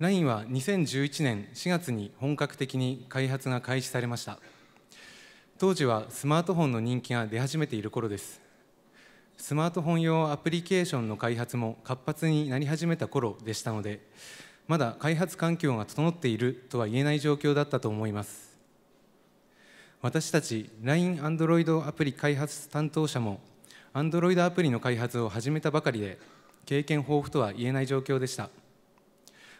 LINE は2011年4月に本格的に開発が開始されました当時はスマートフォンの人気が出始めている頃ですスマートフォン用アプリケーションの開発も活発になり始めた頃でしたのでまだ開発環境が整っているとは言えない状況だったと思います私たち LINE アンドロイドアプリ開発担当者もアンドロイドアプリの開発を始めたばかりで経験豊富とは言えない状況でした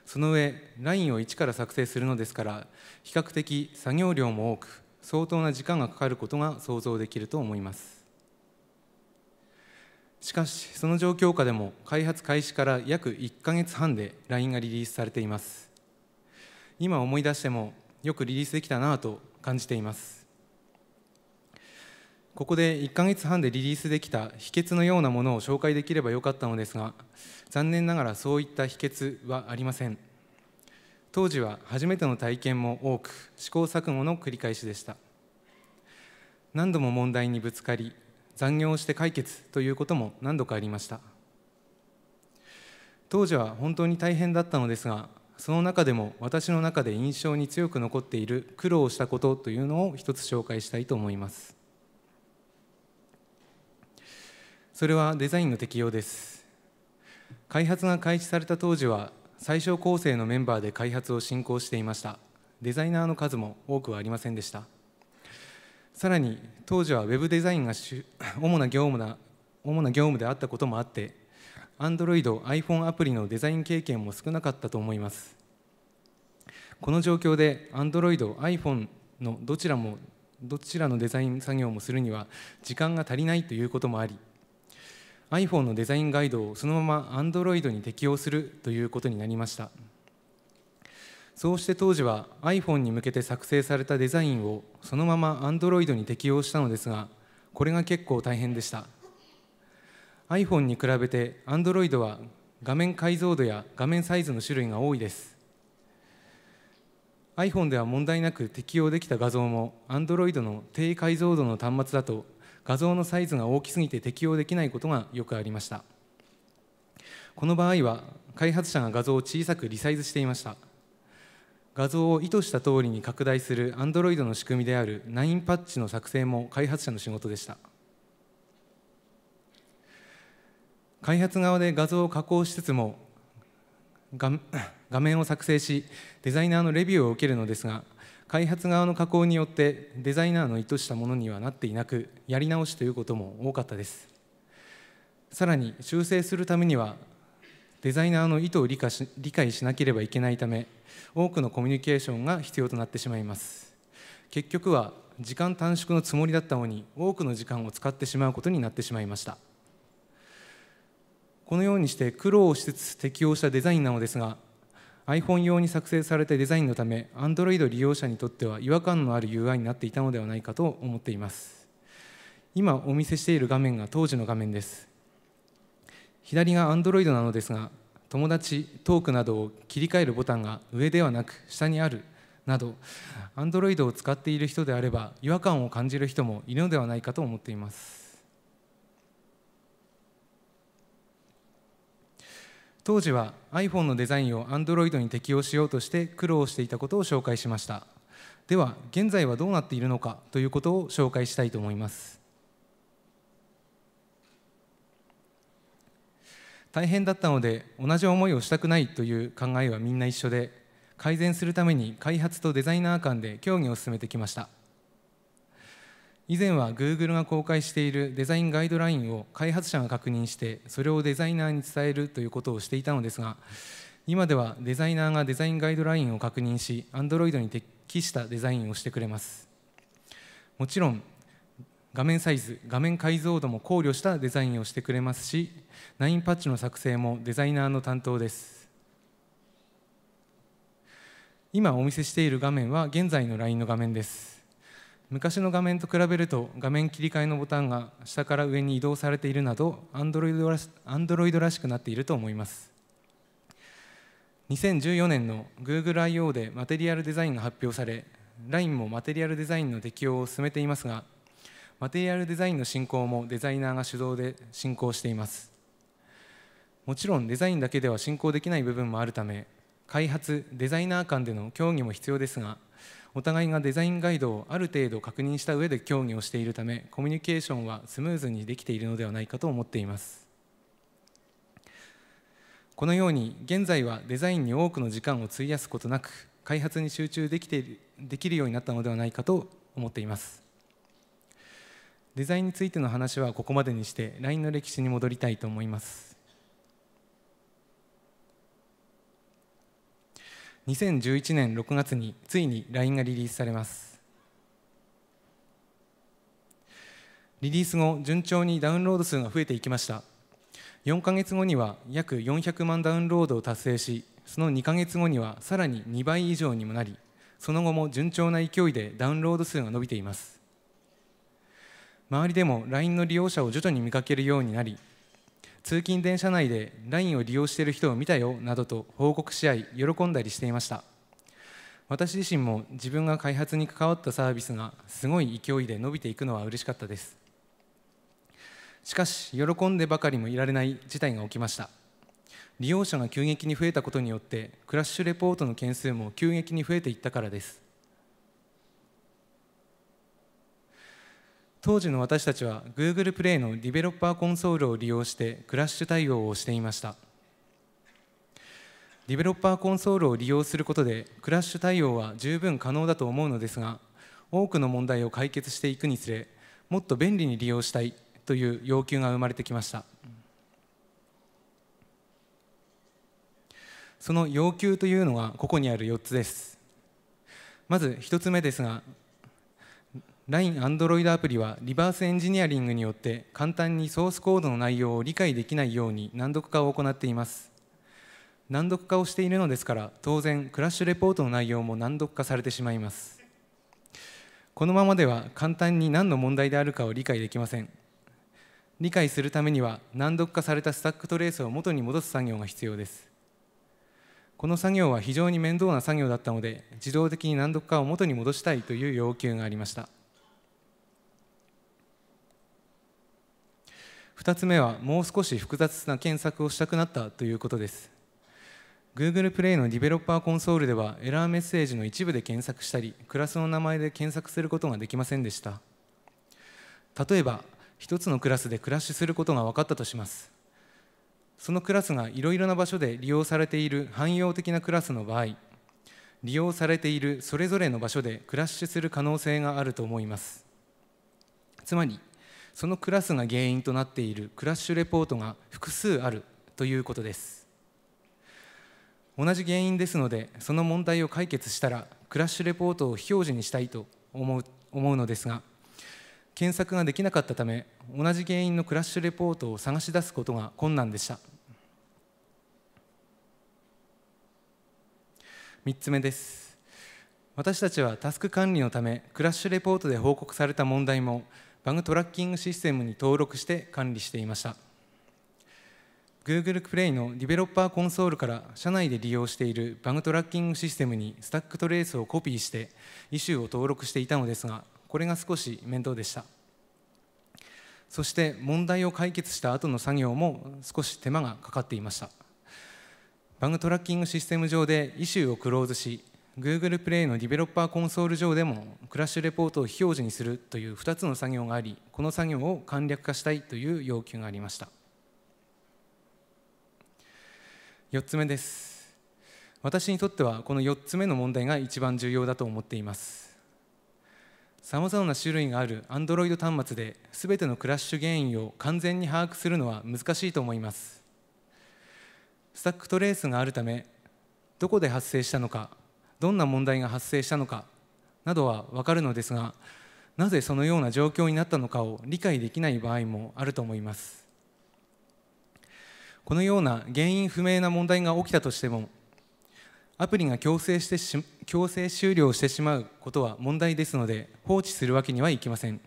その上ラインを1から作成するのですから比較的作業量も多く相当な時間がかかることが想像できると思いますしかしその状況下でも開発開始から約1か月半で LINE がリリースされています今思い出してもよくリリースできたなと感じていますここで1か月半でリリースできた秘訣のようなものを紹介できればよかったのですが残念ながらそういった秘訣はありません当時は初めての体験も多く試行錯誤の繰り返しでした何度も問題にぶつかり残業して解決ということも何度かありました当時は本当に大変だったのですがその中でも私の中で印象に強く残っている苦労したことというのを一つ紹介したいと思いますそれはデザインの適用です開発が開始された当時は最小構成のメンバーで開発を進行していましたデザイナーの数も多くはありませんでしたさらに当時は Web デザインが主 な業務な主な業務であったこともあって Android、iPhone アプリのデザイン経験も少なかったと思いますこの状況で Android、iPhone のどちらもどちらのデザイン作業もするには時間が足りないということもあり iPhone のデザインガイドをそのまま Android に適用するということになりましたそうして当時は iPhone に向けて作成されたデザインをそのまま Android に適用したのですがこれが結構大変でした iPhone に比べて Android は画面解像度や画面サイズの種類が多いです iPhone では問題なく適用できた画像も Android の低解像度の端末だと画像のサイズが大きすぎて適用できないことがよくありましたこの場合は開発者が画像を小さくリサイズしていました画像を意図した通りに拡大する Android の仕組みである9パッチの作成も開発者の仕事でした開発側で画像を加工しつつも画面を作成しデザイナーのレビューを受けるのですが開発側の加工によってデザイナーの意図したものにはなっていなくやり直しということも多かったですさらに修正するためにはデザイナーの意図を理解し理解しなければいけないため多くのコミュニケーションが必要となってしまいます結局は時間短縮のつもりだったのに多くの時間を使ってしまうことになってしまいましたこのようにして苦労しつつ適応したデザインなのですが iPhone 用に作成されたデザインのため Android 利用者にとっては違和感のある UI になっていたのではないかと思っています今お見せしている画面が当時の画面です左が Android なのですが友達トークなどを切り替えるボタンが上ではなく下にあるなど Android を使っている人であれば違和感を感じる人もいるのではないかと思っています当時は iPhone のデザインを Android に適用しようとして苦労していたことを紹介しましたでは現在はどうなっているのかということを紹介したいと思います大変だったので同じ思いをしたくないという考えはみんな一緒で改善するために開発とデザイナー間で協議を進めてきました以前は Google が公開しているデザインガイドラインを開発者が確認してそれをデザイナーに伝えるということをしていたのですが今ではデザイナーがデザインガイドラインを確認し Android に適したデザインをしてくれますもちろん画面サイズ画面解像度も考慮したデザインをしてくれますし9パッチの作成もデザイナーの担当です今お見せしている画面は現在の LINE の画面です昔の画面と比べると画面切り替えのボタンが下から上に移動されているなど Android らしくなっていると思います2014年の GoogleIO でマテリアルデザインが発表され LINE もマテリアルデザインの適用を進めていますがマテリアルデザインの進行もデザイナーが主導で進行していますもちろんデザインだけでは進行できない部分もあるため開発デザイナー間での協議も必要ですがお互いがデザインガイドをある程度確認した上で協議をしているためコミュニケーションはスムーズにできているのではないかと思っていますこのように現在はデザインに多くの時間を費やすことなく開発に集中できているできるようになったのではないかと思っていますデザインについての話はここまでにして LINE の歴史に戻りたいと思います2011年6月についに LINE がリリースされますリリース後順調にダウンロード数が増えていきました4か月後には約400万ダウンロードを達成しその2か月後にはさらに2倍以上にもなりその後も順調な勢いでダウンロード数が伸びています周りでも LINE の利用者を徐々に見かけるようになり通勤電車内で LINE を利用している人を見たよなどと報告し合い喜んだりしていました私自身も自分が開発に関わったサービスがすごい勢いで伸びていくのは嬉しかったですしかし喜んでばかりもいられない事態が起きました利用者が急激に増えたことによってクラッシュレポートの件数も急激に増えていったからです当時の私たちは Google プレイのディベロッパーコンソールを利用してクラッシュ対応をしていましたディベロッパーコンソールを利用することでクラッシュ対応は十分可能だと思うのですが多くの問題を解決していくにつれもっと便利に利用したいという要求が生まれてきましたその要求というのがここにある4つですまず1つ目ですが LINE Android アプリはリバースエンジニアリングによって簡単にソースコードの内容を理解できないように難読化を行っています難読化をしているのですから当然クラッシュレポートの内容も難読化されてしまいますこのままでは簡単に何の問題であるかを理解できません理解するためには難読化されたスタックトレースを元に戻す作業が必要ですこの作業は非常に面倒な作業だったので自動的に難読化を元に戻したいという要求がありました2つ目はもう少し複雑な検索をしたくなったということです Google プレイのディベロッパーコンソールではエラーメッセージの一部で検索したりクラスの名前で検索することができませんでした例えば1つのクラスでクラッシュすることが分かったとしますそのクラスがいろいろな場所で利用されている汎用的なクラスの場合利用されているそれぞれの場所でクラッシュする可能性があると思いますつまりそのクラスが原因となっているクラッシュレポートが複数あるということです同じ原因ですのでその問題を解決したらクラッシュレポートを非表示にしたいと思う思うのですが検索ができなかったため同じ原因のクラッシュレポートを探し出すことが困難でした3つ目です私たちはタスク管理のためクラッシュレポートで報告された問題もバグトラッキングシステムに登録して管理していました Google プレイのディベロッパーコンソールから社内で利用しているバグトラッキングシステムにスタックトレースをコピーしてイシューを登録していたのですがこれが少し面倒でしたそして問題を解決した後の作業も少し手間がかかっていましたバグトラッキングシステム上でイシューをクローズし Google プレイのディベロッパーコンソール上でもクラッシュレポートを非表示にするという2つの作業がありこの作業を簡略化したいという要求がありました4つ目です私にとってはこの4つ目の問題が一番重要だと思っていますさまざまな種類がある Android 端末で全てのクラッシュ原因を完全に把握するのは難しいと思いますスタックトレースがあるためどこで発生したのかどんな問題が発生したのかなどは分かるのですがなぜそのような状況になったのかを理解できない場合もあると思いますこのような原因不明な問題が起きたとしてもアプリが強制してし強制終了してしまうことは問題ですので放置するわけにはいきません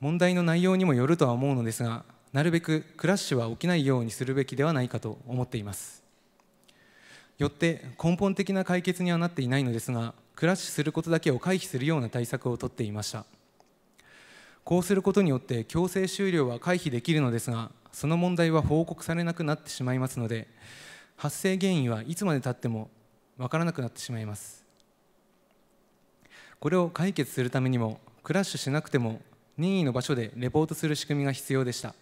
問題の内容にもよるとは思うのですがなるべくクラッシュは起きないようにするべきではないかと思っていますよって根本的な解決にはなっていないのですがクラッシュすることだけを回避するような対策をとっていましたこうすることによって強制終了は回避できるのですがその問題は報告されなくなってしまいますので発生原因はいつまでたっても分からなくなってしまいますこれを解決するためにもクラッシュしなくても任意の場所でレポートする仕組みが必要でした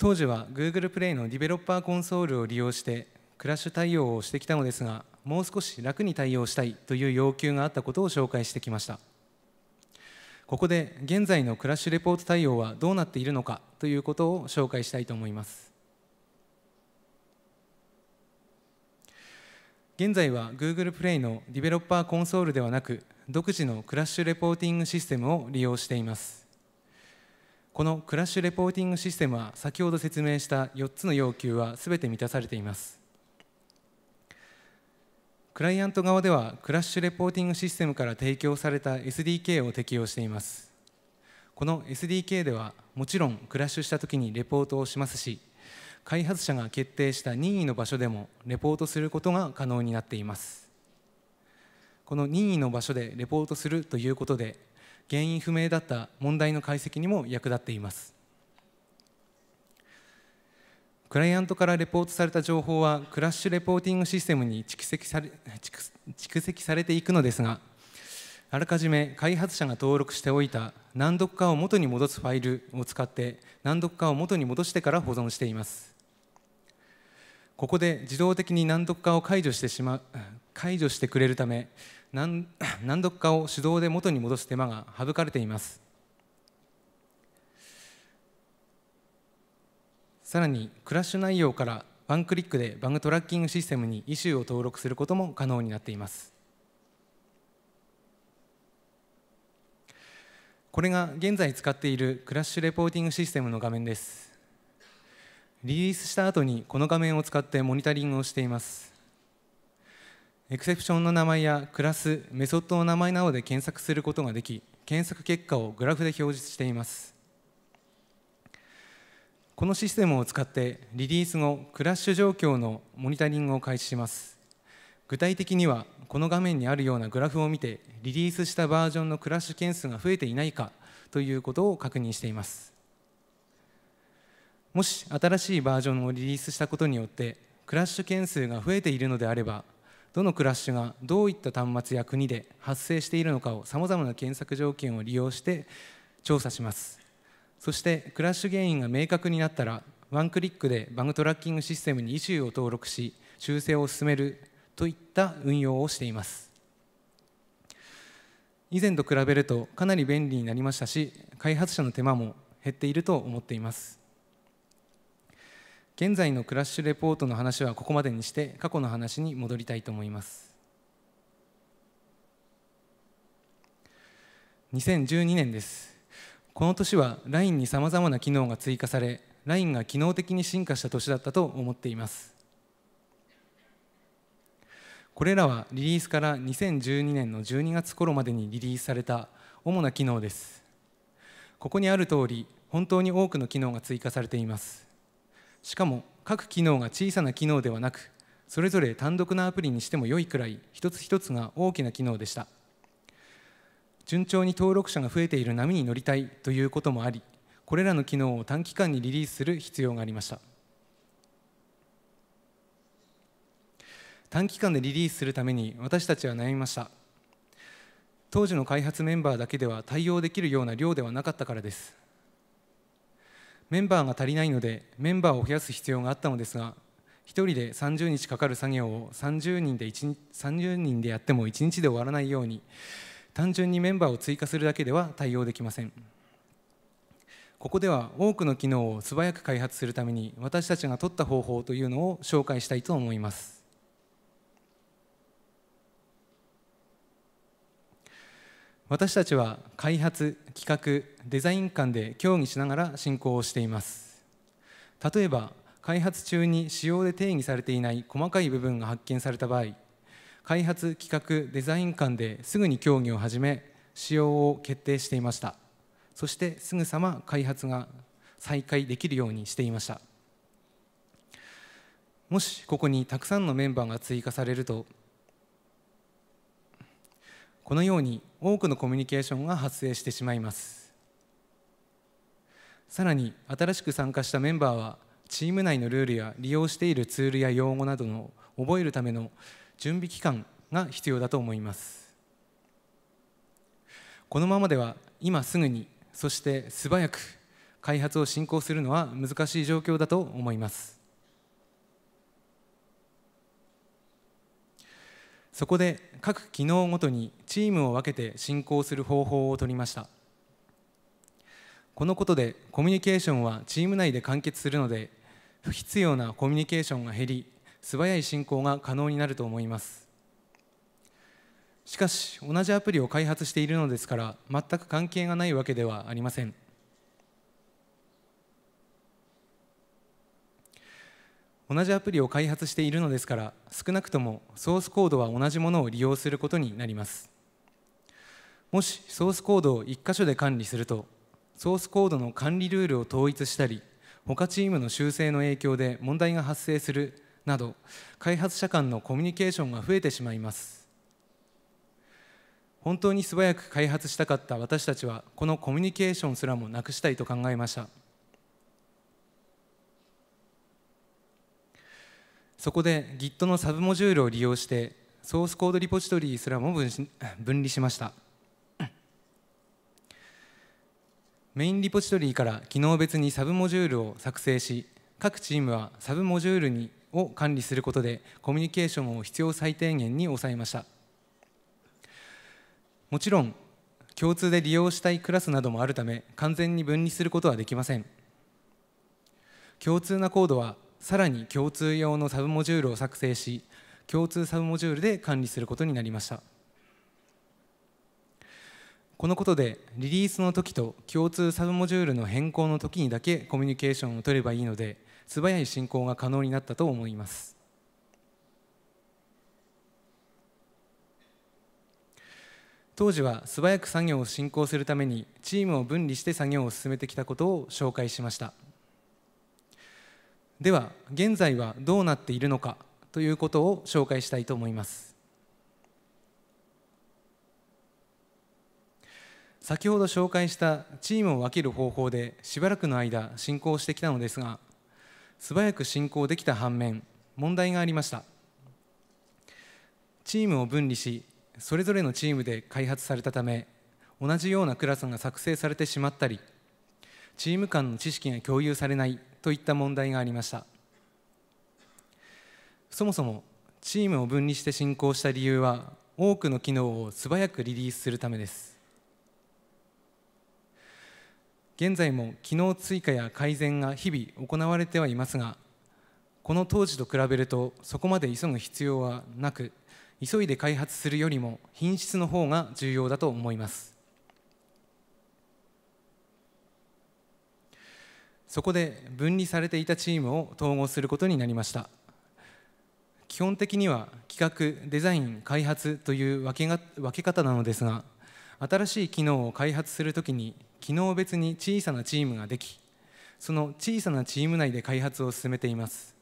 当時は Google プレイのディベロッパーコンソールを利用してクラッシュ対応をしてきたのですがもう少し楽に対応したいという要求があったことを紹介してきましたここで現在のクラッシュレポート対応はどうなっているのかということを紹介したいと思います現在は Google プレイのディベロッパーコンソールではなく独自のクラッシュレポーティングシステムを利用していますこのクラッシュレポーティングシステムは先ほど説明した4つの要求は全て満たされていますクライアント側ではクラッシュレポーティングシステムから提供された SDK を適用していますこの SDK ではもちろんクラッシュした時にレポートをしますし開発者が決定した任意の場所でもレポートすることが可能になっていますこの任意の場所でレポートするということで原因不明だった問題の解析にも役立っていますクライアントからレポートされた情報はクラッシュレポーティングシステムに蓄積され蓄積されていくのですがあらかじめ開発者が登録しておいた難読化を元に戻すファイルを使って難読化を元に戻してから保存していますここで自動的に難読化を解除してしまう解除してくれるため 何度かを手動で元に戻す手間が省かれていますさらにクラッシュ内容からワンクリックでバグトラッキングシステムにイシューを登録することも可能になっていますこれが現在使っているクラッシュレポーティングシステムの画面ですリリースした後にこの画面を使ってモニタリングをしていますエクセプションの名前やクラス、メソッドの名前などで検索することができ、検索結果をグラフで表示しています。このシステムを使ってリリース後、クラッシュ状況のモニタリングを開始します。具体的には、この画面にあるようなグラフを見て、リリースしたバージョンのクラッシュ件数が増えていないかということを確認しています。もし新しいバージョンをリリースしたことによって、クラッシュ件数が増えているのであれば、どのクラッシュがどういった端末や国で発生しているのかをさまざまな検索条件を利用して調査しますそしてクラッシュ原因が明確になったらワンクリックでバグトラッキングシステムに異臭を登録し修正を進めるといった運用をしています以前と比べるとかなり便利になりましたし開発者の手間も減っていると思っています現在のクラッシュレポートの話はここまでにして過去の話に戻りたいと思います2012年ですこの年は LINE にさまざまな機能が追加され LINE が機能的に進化した年だったと思っていますこれらはリリースから2012年の12月頃までにリリースされた主な機能ですここにある通り本当に多くの機能が追加されていますしかも各機能が小さな機能ではなくそれぞれ単独なアプリにしても良いくらい一つ一つが大きな機能でした順調に登録者が増えている波に乗りたいということもありこれらの機能を短期間にリリースする必要がありました短期間でリリースするために私たちは悩みました当時の開発メンバーだけでは対応できるような量ではなかったからですメンバーが足りないのでメンバーを増やす必要があったのですが1人で30日かかる作業を30人で ,1 人でやっても1日で終わらないように単純にメンバーを追加するだけでは対応できませんここでは多くの機能を素早く開発するために私たちが取った方法というのを紹介したいと思います私たちは開発企画デザイン間で協議しながら進行をしています例えば開発中に使用で定義されていない細かい部分が発見された場合開発企画デザイン間ですぐに協議を始め使用を決定していましたそしてすぐさま開発が再開できるようにしていましたもしここにたくさんのメンバーが追加されるとこのように多くのコミュニケーションが発生してしまいますさらに新しく参加したメンバーはチーム内のルールや利用しているツールや用語などの覚えるための準備期間が必要だと思いますこのままでは今すぐにそして素早く開発を進行するのは難しい状況だと思いますそこで各機能ごとにチームを分けて進行する方法を取りましたこのことでコミュニケーションはチーム内で完結するので不必要なコミュニケーションが減り素早い進行が可能になると思いますしかし同じアプリを開発しているのですから全く関係がないわけではありません同じアプリを開発しているのですから少なくともソースコードは同じものを利用することになりますもしソースコードを1箇所で管理するとソースコードの管理ルールを統一したり他チームの修正の影響で問題が発生するなど開発者間のコミュニケーションが増えてしまいます本当に素早く開発したかった私たちはこのコミュニケーションすらもなくしたいと考えましたそこで Git のサブモジュールを利用してソースコードリポジトリすらも分離しましたメインリポジトリから機能別にサブモジュールを作成し各チームはサブモジュールにを管理することでコミュニケーションを必要最低限に抑えましたもちろん共通で利用したいクラスなどもあるため完全に分離することはできません共通なコードはさらに共通用のサブモジュールを作成し共通サブモジュールで管理することになりましたこのことでリリースの時と共通サブモジュールの変更の時にだけコミュニケーションを取ればいいので素早い進行が可能になったと思います当時は素早く作業を進行するためにチームを分離して作業を進めてきたことを紹介しましたでは現在はどうなっているのかということを紹介したいと思います先ほど紹介したチームを分ける方法でしばらくの間進行してきたのですが素早く進行できた反面問題がありましたチームを分離しそれぞれのチームで開発されたため同じようなクラスが作成されてしまったりチーム間の知識が共有されないといった問題がありましたそもそもチームを分離して進行した理由は多くの機能を素早くリリースするためです現在も機能追加や改善が日々行われてはいますがこの当時と比べるとそこまで急ぐ必要はなく急いで開発するよりも品質の方が重要だと思いますそこで分離されていたチームを統合することになりました基本的には企画デザイン開発という分けが分け方なのですが新しい機能を開発するときに機能別に小さなチームができその小さなチーム内で開発を進めています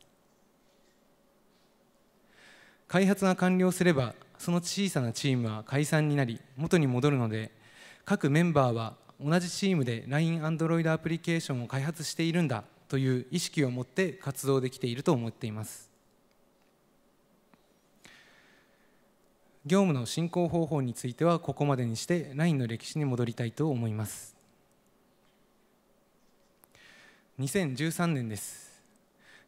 開発が完了すればその小さなチームは解散になり元に戻るので各メンバーは同じチームで LINE a n d r o i アプリケーションを開発しているんだという意識を持って活動できていると思っています業務の進行方法についてはここまでにして LINE の歴史に戻りたいと思います2013年です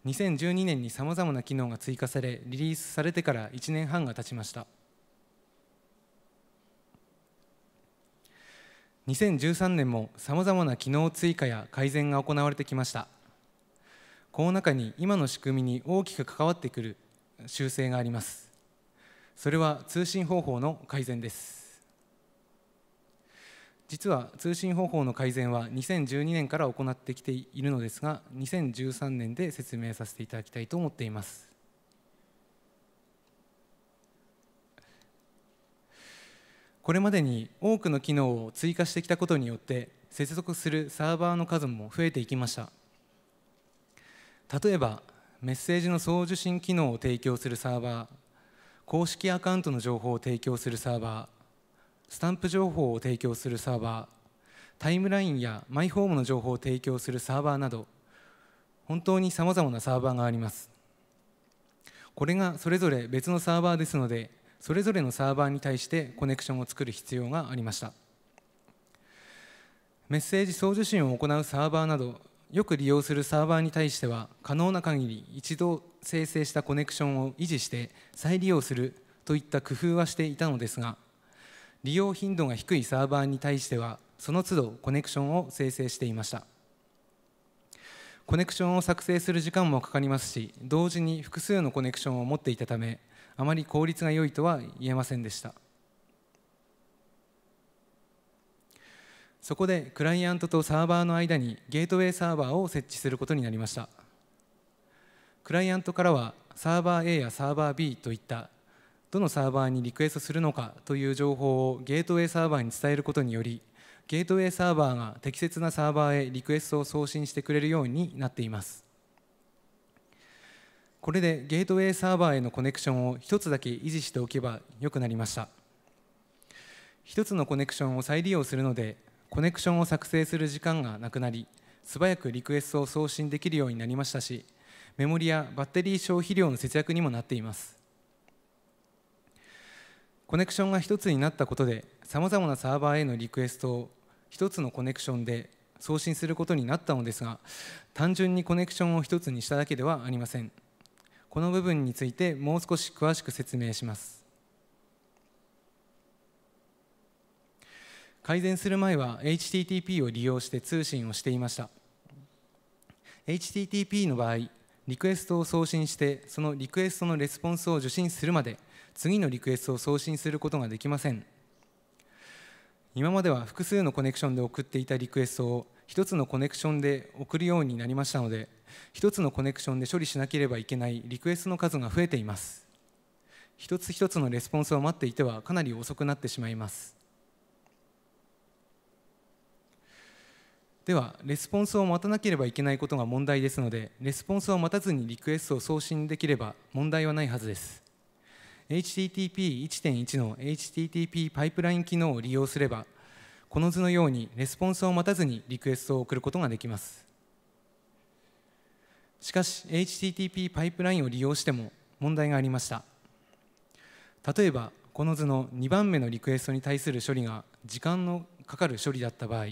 2012年にさまざまな機能が追加されリリースされてから1年半が経ちました2013年もさまざまな機能追加や改善が行われてきましたこの中に今の仕組みに大きく関わってくる修正がありますそれは通信方法の改善です実は通信方法の改善は2012年から行ってきているのですが2013年で説明させていただきたいと思っていますこれまでに多くの機能を追加してきたことによって接続するサーバーの数も増えていきました例えばメッセージの送受信機能を提供するサーバー公式アカウントの情報を提供するサーバースタンプ情報を提供するサーバータイムラインやマイホームの情報を提供するサーバーなど本当にさまざまなサーバーがありますこれがそれぞれ別のサーバーですのでそれぞれのサーバーに対してコネクションを作る必要がありましたメッセージ送受信を行うサーバーなどよく利用するサーバーに対しては可能な限り一度生成したコネクションを維持して再利用するといった工夫はしていたのですが利用頻度が低いサーバーに対してはその都度コネクションを生成していましたコネクションを作成する時間もかかりますし同時に複数のコネクションを持っていたためあまり効率が良いとは言えませんでしたそこでクライアントとサーバーの間にゲートウェイサーバーを設置することになりましたクライアントからはサーバー A やサーバー B といったどのサーバーにリクエストするのかという情報をゲートウェイサーバーに伝えることによりゲートウェイサーバーが適切なサーバーへリクエストを送信してくれるようになっていますこれでゲートウェイサーバーへのコネクションを1つだけ維持しておけばよくなりました1つのコネクションを再利用するのでコネクションを作成する時間がなくなり素早くリクエストを送信できるようになりましたしメモリやバッテリー消費量の節約にもなっていますコネクションが1つになったことでさまざまなサーバーへのリクエストを1つのコネクションで送信することになったのですが単純にコネクションを1つにしただけではありませんこの部分についてもう少し詳しく説明します改善する前は HTTP を利用して通信をしていました HTTP の場合リクエストを送信してそのリクエストのレスポンスを受信するまで次のリクエストを送信することができません今までは複数のコネクションで送っていたリクエストを1つのコネクションで送るようになりましたので1つのコネクションで処理しなければいけないリクエストの数が増えています一つ一つのレスポンスを待っていてはかなり遅くなってしまいますではレスポンスを待たなければいけないことが問題ですのでレスポンスを待たずにリクエストを送信できれば問題はないはずです HTTP1.1 の HTTP パイプライン機能を利用すればこの図のようにレスポンスを待たずにリクエストを送ることができますしかし HTTP パイプラインを利用しても問題がありました例えばこの図の2番目のリクエストに対する処理が時間のかかる処理だった場合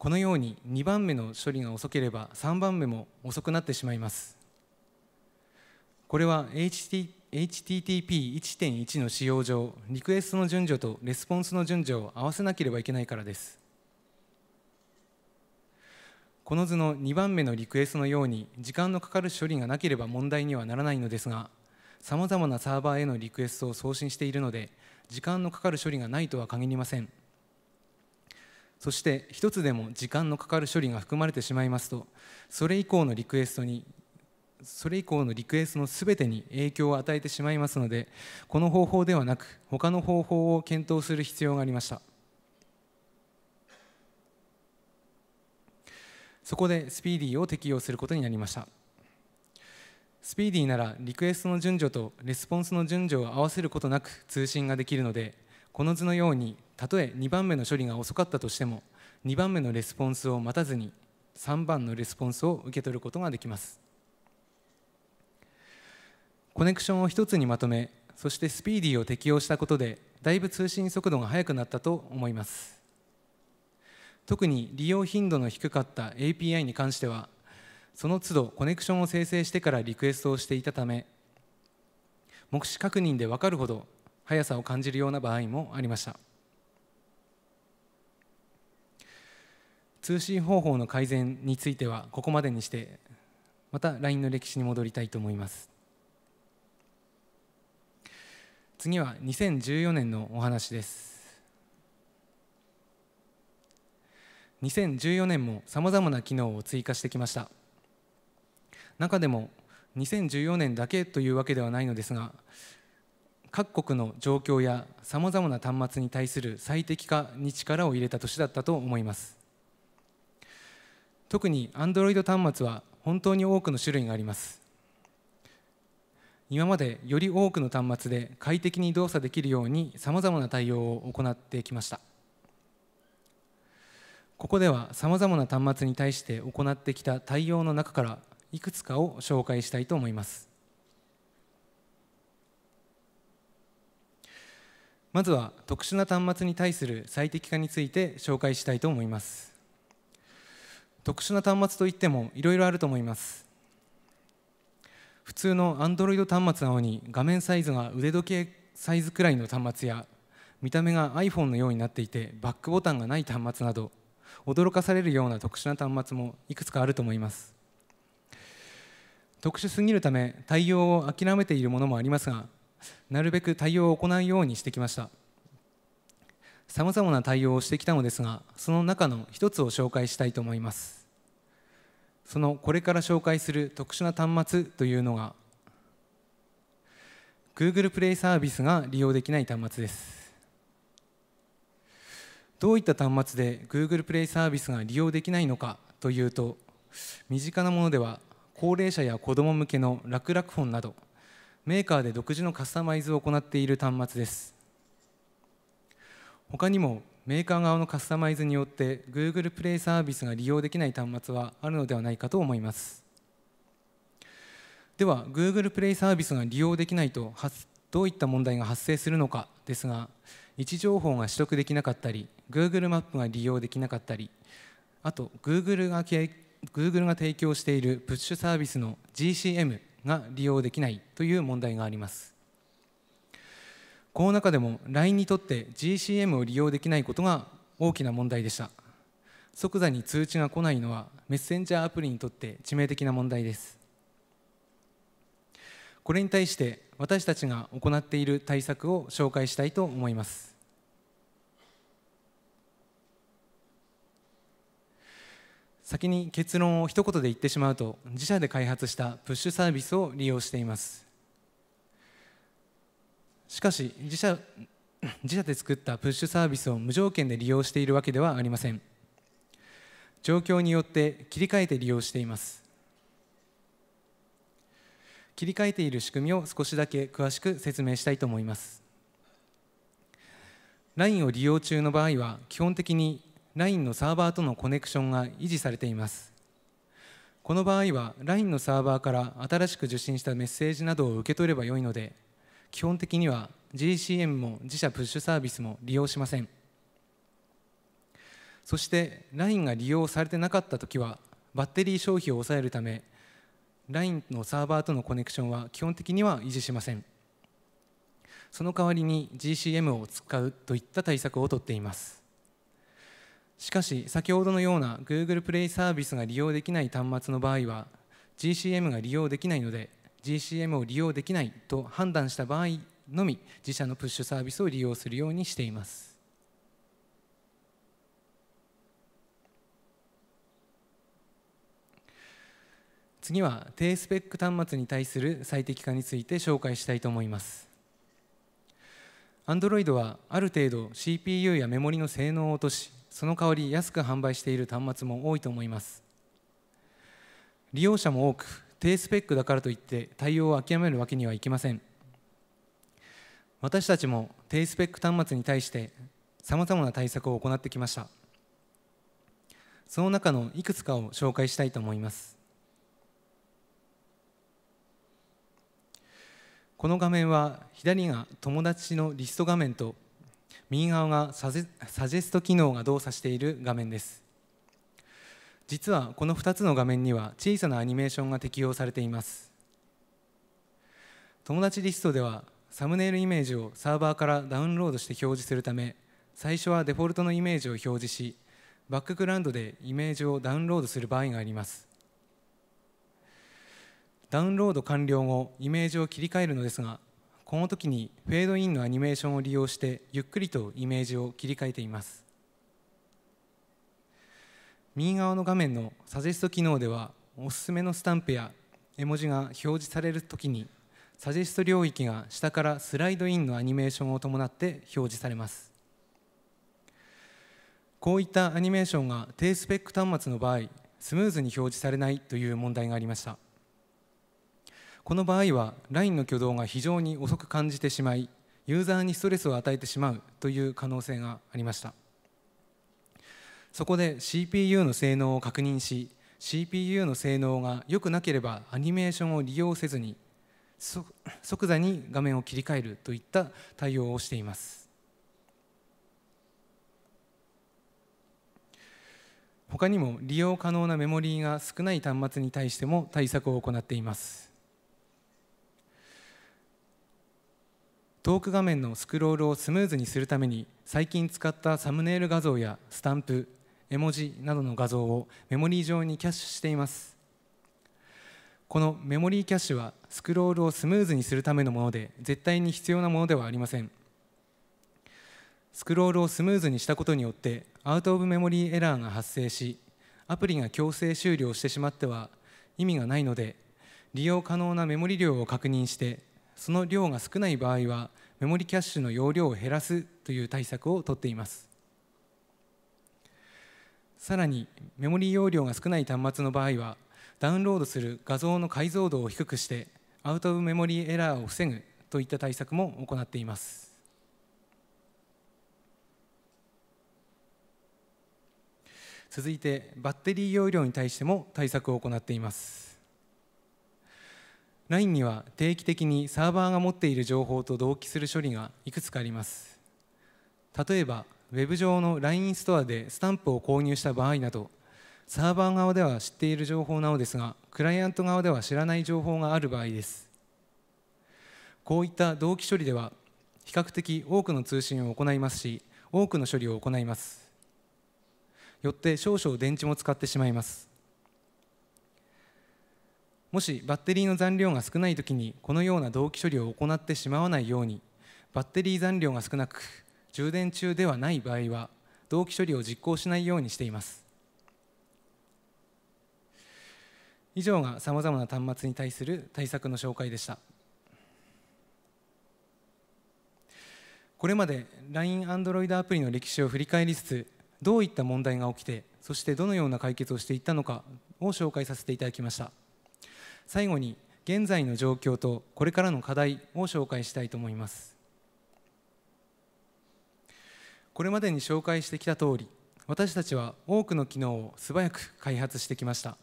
このように2番目の処理が遅ければ3番目も遅くなってしまいますこれは HTTP1.1 の使用上リクエストの順序とレスポンスの順序を合わせなければいけないからですこの図の2番目のリクエストのように時間のかかる処理がなければ問題にはならないのですがさまざまなサーバーへのリクエストを送信しているので時間のかかる処理がないとは限りませんそして1つでも時間のかかる処理が含まれてしまいますとそれ以降のリクエストにそれ以降のリクエストのすべてに影響を与えてしまいますのでこの方法ではなく他の方法を検討する必要がありましたそこでスピーディーを適用することになりましたスピーディーならリクエストの順序とレスポンスの順序を合わせることなく通信ができるのでこの図のようにたとえ2番目の処理が遅かったとしても2番目のレスポンスを待たずに3番のレスポンスを受け取ることができますコネクションを1つにまとめそしてスピーディーを適用したことでだいぶ通信速度が速くなったと思います特に利用頻度の低かった API に関してはその都度コネクションを生成してからリクエストをしていたため目視確認で分かるほど速さを感じるような場合もありました通信方法の改善についてはここまでにしてまた LINE の歴史に戻りたいと思います次は2014年のお話です2014年もさまざまな機能を追加してきました中でも2014年だけというわけではないのですが各国の状況やさまざまな端末に対する最適化に力を入れた年だったと思います特に Android 端末は本当に多くの種類があります今までより多くの端末で快適に動作できるようにさまざまな対応を行ってきましたここではさまざまな端末に対して行ってきた対応の中からいくつかを紹介したいと思いますまずは特殊な端末に対する最適化について紹介したいと思います特殊な端末といってもいろいろあると思います普通の Android 端末なのに画面サイズが腕時計サイズくらいの端末や見た目が iPhone のようになっていてバックボタンがない端末など驚かされるような特殊な端末もいくつかあると思います特殊すぎるため対応を諦めているものもありますがなるべく対応を行うようにしてきましたさまざまな対応をしてきたのですがその中の一つを紹介したいと思いますそのこれから紹介する特殊な端末というのが Google プレイサービスが利用できない端末ですどういった端末で Google プレイサービスが利用できないのかというと身近なものでは高齢者や子ども向けの楽々本などメーカーで独自のカスタマイズを行っている端末です他にもメーカー側のカスタマイズによって Google プレイサービスが利用できない端末はあるのではないかと思いますでは Google プレイサービスが利用できないとどういった問題が発生するのかですが位置情報が取得できなかったり Google マップが利用できなかったりあと Google が Google が提供しているプッシュサービスの GCM が利用できないという問題がありますこの中でも LINE にとって GCM を利用できないことが大きな問題でした即座に通知が来ないのはメッセンジャーアプリにとって致命的な問題ですこれに対して私たちが行っている対策を紹介したいと思います先に結論を一言で言ってしまうと自社で開発したプッシュサービスを利用していますしかし自社 自社で作ったプッシュサービスを無条件で利用しているわけではありません状況によって切り替えて利用しています切り替えている仕組みを少しだけ詳しく説明したいと思います LINE を利用中の場合は基本的に LINE のサーバーとのコネクションが維持されていますこの場合は LINE のサーバーから新しく受信したメッセージなどを受け取ればよいので基本的には GCM も自社プッシュサービスも利用しませんそして LINE が利用されてなかった時はバッテリー消費を抑えるため LINE のサーバーとのコネクションは基本的には維持しませんその代わりに GCM を使うといった対策をとっていますしかし先ほどのような Google プレイサービスが利用できない端末の場合は GCM が利用できないので GCM を利用できないと判断した場合のみ自社のプッシュサービスを利用するようにしています次は低スペック端末に対する最適化について紹介したいと思います Android はある程度 CPU やメモリの性能を落としその代わり安く販売している端末も多いと思います利用者も多く低スペックだからといって対応を諦めるわけにはいきません私たちも低スペック端末に対してさまざまな対策を行ってきましたその中のいくつかを紹介したいと思いますこの画面は左が友達のリスト画面と右側がサジェスト機能が動作している画面です実はこの2つの画面には小さなアニメーションが適用されています友達リストではサムネイルイメージをサーバーからダウンロードして表示するため最初はデフォルトのイメージを表示しバックグラウンドでイメージをダウンロードする場合がありますダウンロード完了後イメージを切り替えるのですがこの時にフェードインのアニメーションを利用してゆっくりとイメージを切り替えています右側の画面のサジェスト機能ではおすすめのスタンプや絵文字が表示される時にサジェスト領域が下からスライドインのアニメーションを伴って表示されますこういったアニメーションが低スペック端末の場合スムーズに表示されないという問題がありましたこの場合はラインの挙動が非常に遅く感じてしまいユーザーにストレスを与えてしまうという可能性がありましたそこで CPU の性能を確認し CPU の性能が良くなければアニメーションを利用せずに即座に画面を切り替えるといった対応をしています他にも利用可能なメモリーが少ない端末に対しても対策を行っていますトーク画面のスクロールをスムーズにするために最近使ったサムネイル画像やスタンプ絵文字などの画像をメモリー上にキャッシュしていますこのメモリーキャッシュはスクロールをスムーズにするためのもので絶対に必要なものではありませんスクロールをスムーズにしたことによってアウト・オブ・メモリーエラーが発生しアプリが強制終了してしまっては意味がないので利用可能なメモリ量を確認してその量が少ない場合はメモリキャッシュの容量を減らすという対策をとっていますさらにメモリ容量が少ない端末の場合はダウンロードする画像の解像度を低くしてアウト・オブ・メモリーエラーを防ぐといった対策も行っています続いてバッテリー容量に対しても対策を行っています LINE には定期的にサーバーが持っている情報と同期する処理がいくつかあります例えば Web 上の LINE ストアでスタンプを購入した場合などサーバー側では知っている情報なのですがクライアント側では知らない情報がある場合ですこういった同期処理では比較的多くの通信を行いますし多くの処理を行いますよって少々電池も使ってしまいますもしバッテリーの残量が少ない時にこのような同期処理を行ってしまわないようにバッテリー残量が少なく充電中ではない場合は同期処理を実行しないようにしています以上がさまざまな端末に対する対策の紹介でしたこれまで LINE Android アプリの歴史を振り返りつつどういった問題が起きてそしてどのような解決をしていったのかを紹介させていただきました。最後に現在の状況とこれからの課題を紹介したいと思いますこれまでに紹介してきた通り私たちは多くの機能を素早く開発してきました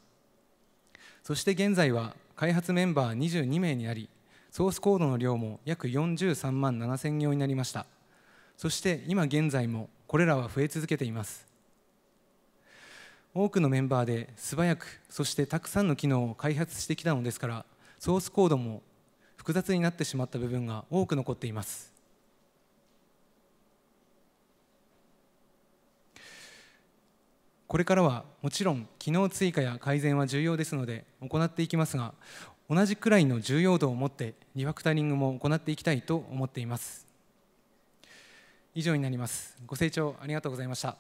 そして現在は開発メンバー22名になりソースコードの量も約43万7000行になりましたそして今現在もこれらは増え続けています多くのメンバーで素早くそしてたくさんの機能を開発してきたのですからソースコードも複雑になってしまった部分が多く残っていますこれからはもちろん機能追加や改善は重要ですので行っていきますが同じくらいの重要度を持ってリファクタリングも行っていきたいと思っています以上になりますご清聴ありがとうございました